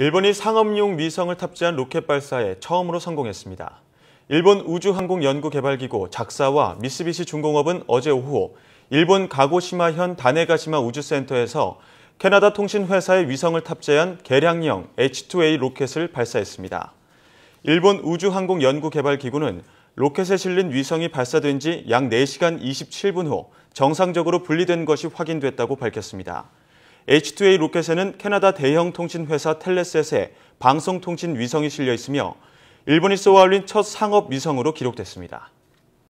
일본이 상업용 위성을 탑재한 로켓 발사에 처음으로 성공했습니다. 일본 우주항공연구개발기구 작사와 미쓰비시 중공업은 어제 오후 일본 가고시마현 다네가시마 우주센터에서 캐나다 통신회사의 위성을 탑재한 개량형 H2A 로켓을 발사했습니다. 일본 우주항공연구개발기구는 로켓에 실린 위성이 발사된 지 약 4시간 27분 후 정상적으로 분리된 것이 확인됐다고 밝혔습니다. H2A 로켓에는 캐나다 대형 통신 회사 텔레셋의 방송통신 위성이 실려 있으며 일본이 쏘아올린 첫 상업 위성으로 기록됐습니다.